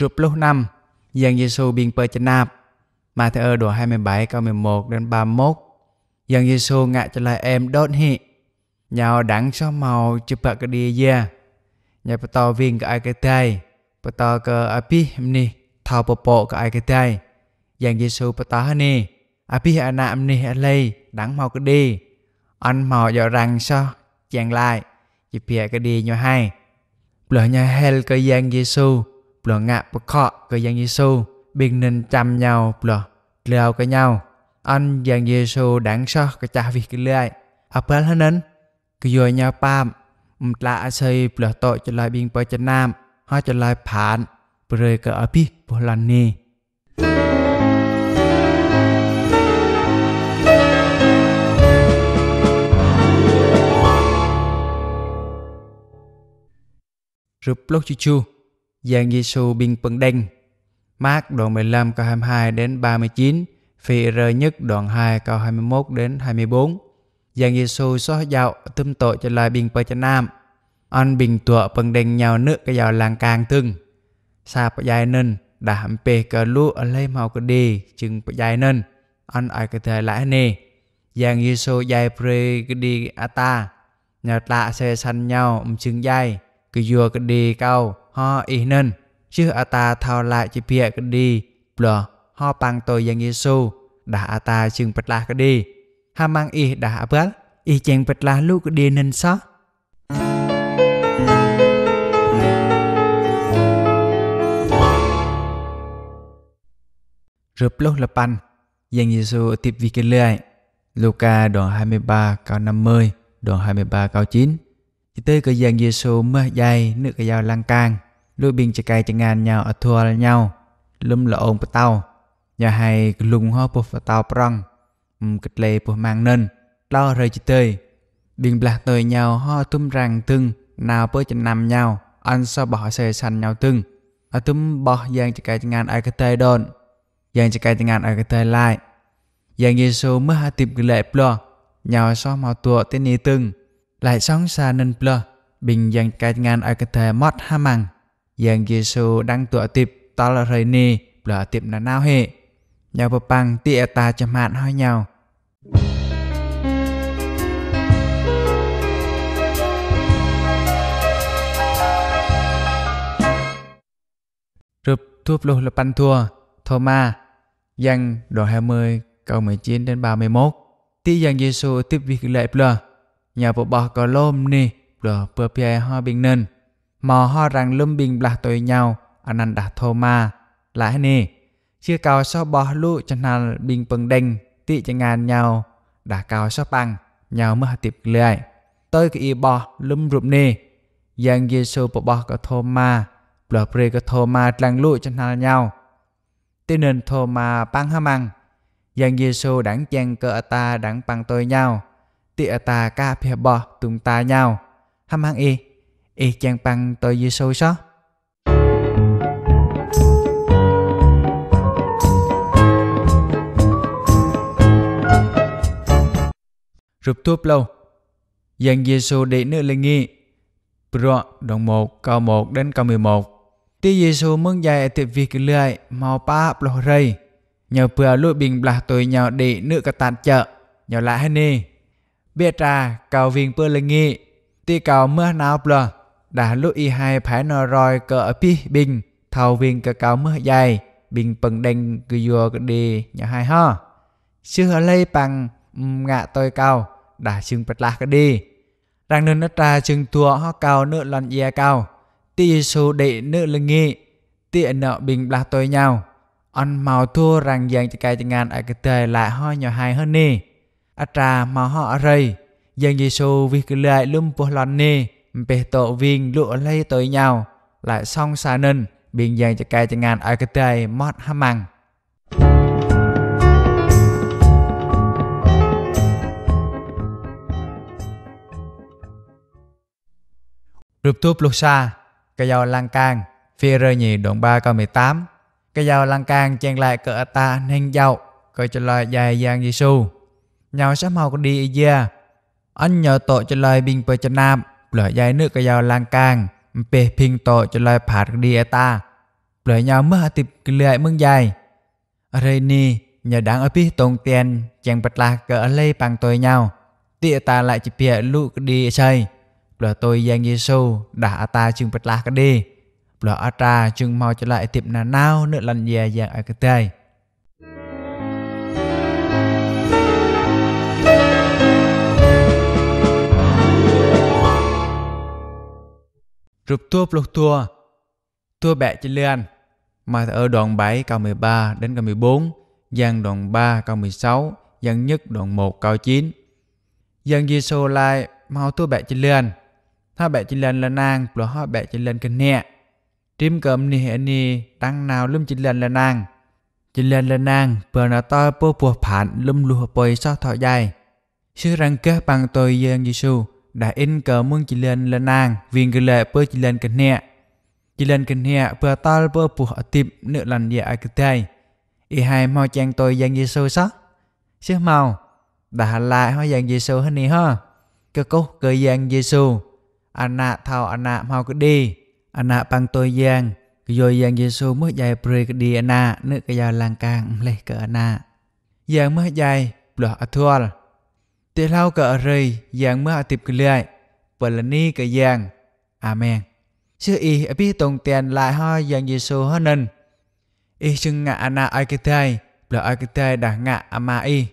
Rụp lúc năm Dân Giêsu biên pơ chân nạp Matthew đồ 27 câu 11 đến 31 Dân Giêsu ngạ cho lại em đốt hị Nhào đắng cho màu chụp bạc cái đi dìa Nhà bà to viên cái ai cái tay Bà to cơ ai bí em nì Thảo bà bộ cái ai cái tay Dân Giêsu bà to hả nì a bí hả nạm nì hả lây Đắng màu cái đi Anh màu dọ rằng cho Chàng lại Chụp bạc cái đi nhau hay Bởi nhà hel cơ dân Giêsu blo ngạ bờ khọ cái giang Giêsu bình nên chăm nhau blo leo cái nhau anh giang giê Giêsu đáng sợ cái cha vì cái lưỡi à bờ hơn nên cái rồi nhau pam là xây blo tội cho lại bình bờ chân nam họ cho lại phản bờ cái ở pi bờ lần nì rụp lốc chu chu Giang su Binh Pân Đen. Mark đoạn 15 câu 22 đến 39, Phi Rơ nhất đoạn 2 câu 21 đến 24. Giang su số dạo tâm tội cho lại Binh Pơ Chà Nam. Anh Bình tụa Pân Đen nhau nước cái dạo làng càng tưng. Sa Pơ Giai Nân đã hẳn bề cờ lũ ở lê màu cờ đi chừng Pơ Giai Nân. Anh ai cờ thời lãi nè. Giang su Giai Pre đi Ata. Nhờ tạ xe săn nhau um chừng dai. Cứ vừa cứ đi cao ho ý nên chứ a ta thao lại chỉ bịa cái đi bờ ho bằng tôi giang Giêsu đã a ta chừng bật la cái đi ha mang ý đã bớt ý chàng bật la lúc cái đi nên sao rụp lúc là pan Giang Giêsu tiếp vi cái lưỡi Luca đoạn 23 câu 50 đoạn 23 câu 9 Tê cơ giang dê sô mơ dài nữ cơ giao lang càng Lưu biên chạy cây chạy ngàn nhau ở thua là nhau Lâm là ôn bà tàu Nhà hay lùng hoa bụp bà tao prong Kịch lệ bụp mang nên Lo rời chạy tê Bình bạc tới nhau ho tum rằng tưng Nào bơi chạy nằm nhau Anh sao bỏ xe săn nhau tưng Ở tùm bỏ giang chạy cây chạy ngàn ai cái tê đồn Giang chạy cây chạy ngàn ai cái tê lại Giang dê sô hạ tìm cơ lệ blo Nhau sao màu tùa tên ni tưng lại sống xa nên plơ, bình dân cái ngàn ở cái thời mất ha măng. Dân Giêsu đang tựa tiếp to là rời nì, plơ tiệp là nào hệ. nhau bộ bằng tia ta chậm hạn hoi nhau. Rụp thuốc lô là băn thua, thô ma, dân đoạn 20 câu 19 đến 31. Tí dân Giêsu tiếp việc lệ plơ nhờ bộ bò có lôm nì đồ bờ bia ho bình nên mò ho rằng lùm bình là tôi nhau anh đã thô ma lại nì chưa cao so bò lụ chân hà bình bằng đành tị chân ngàn nhau đã cao so bằng nhau mới tiếp lưỡi tôi cái bò lùm rụp nì giang Giêsu bộ bò có thô ma bờ bia có thô ma rằng lụ chân hà nhau tên nên thô ma băng hâm ăn giang Giêsu đảng chàng cỡ ta đảng bằng tôi nhau tia ta ca phê bò tung ta nhau hăm hăng y y chàng băng tôi dư sâu sót rụp thuốc lâu. Dân Giêsu đi nữ linh nghi. Pro đoạn 1 câu 1 đến câu 11. Tí Giêsu muốn dạy tiệp việc kỳ lưỡi màu ba blo rây. Nhờ bữa lụi bình bạc tôi nhau đi nữ cả tàn chợ. Nhờ lại hết nì bia trà cầu viên bơ lên nghị ti cầu mưa nào bờ đã lúc y hai phải nò rồi cỡ pi bình thầu viên cờ cầu mưa dài bình bằng đen cứ vừa đi nhà hai ho sư hờ lây bằng ngạ tôi cao đã chừng bật lạc đi rằng nên nó ra chừng thua ho cao nữa lần dè cao ti số đệ nữa lưng nghị ti nợ bình lạc tôi nhau ăn màu thua rằng dành cho cái ngàn ở cái thời lại ho nhỏ hai hơn nè a trà mà họ rầy dân Giêsu vì cứ lại lum bồ lon nê bề tổ viên lụa lây tới nhau lại song xa nên biên dành cho cây cho ngàn ai cái tay mót ha măng Rụp thuốc lục xa, cây dao lang càng, phía rơi nhì đoạn 3 câu 18. Cây dao lang càng chen lại cỡ ta nên dậu, coi cho loài dài giang Giêsu nhau sẽ mau đi ý dìa. Anh nhờ tội cho lời bình bởi chân nam, lời dài nước cái giàu lang càng, bề bình tội cho lời phạt đi ở ta. Lời nhau mơ tiếp kỳ lệ mừng dài. Rồi nì, nhờ đáng ở phía tông tiền, chẳng bật lạc cỡ lấy bằng tôi nhau. Tịa ta lại chỉ bịa lũ đi ở chơi. Lời tôi giang Giê-xu đã ta chừng bật lạc đi. Lời ở ta chừng mau cho lại tiệm nào nào nữa lần dè dạng ở cái tay. lục tua tua bẹ lên mà ở đoạn 7 câu 13 đến câu 14, gian đoạn 3 câu 16, dân nhất đoạn 1 câu 9. Gian Giêsu lai mau tua bẹ chỉ lên, tha bẹ chỉ lên lên nang rồi hoa bẹ chỉ lên kinh nhẹ. Tím cầm ni hệ ni tăng nào lum chỉ lên lên nang chỉ lên lên nang bờ nào to bố bùa phản lum lùa bồi sao thọ dài. Sư răng kết bằng tôi Giang Giêsu, đã in cờ mừng chị lên lên nàng viên gửi lệ bơ chị lên cần nhẹ chị lên cần nhẹ bơ ta bơ bù họ tìm nửa lần dạ cứ thầy y hai mau chàng tôi giang giê xô só chứ mau đã lại hoa giang giê xô hơn nè ha cơ cố cơ giang giê xô anh nạ thao anh à nạ mau cứ đi anh à nạ bằng tôi giang cứ rồi giang giê xô mới dài bơi cứ đi anh à nạ nữa cái giờ làng càng lấy cờ anh nạ giang mới dài lọ thua tế lao cả rời, dạng mưa tiếp kỳ lại bởi là ni cả dạng Amen Chứ y ở biết tổng tiền lại ho dạng dì xô hơn nên Y chừng ngạ nà ai kỳ thầy Bởi ai kỳ thầy đã ngạ mà y